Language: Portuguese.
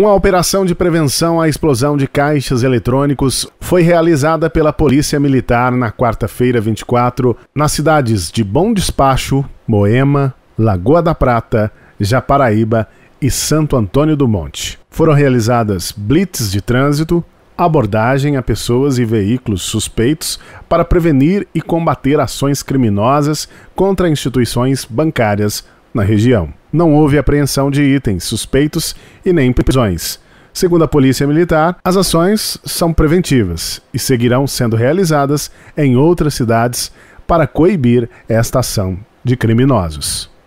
Uma operação de prevenção à explosão de caixas eletrônicos foi realizada pela Polícia Militar na quarta-feira 24 nas cidades de Bom Despacho, Moema, Lagoa da Prata, Japaraíba e Santo Antônio do Monte. Foram realizadas blitz de trânsito, abordagem a pessoas e veículos suspeitos para prevenir e combater ações criminosas contra instituições bancárias na região. Não houve apreensão de itens suspeitos e nem prisões. Segundo a Polícia Militar, as ações são preventivas e seguirão sendo realizadas em outras cidades para coibir esta ação de criminosos.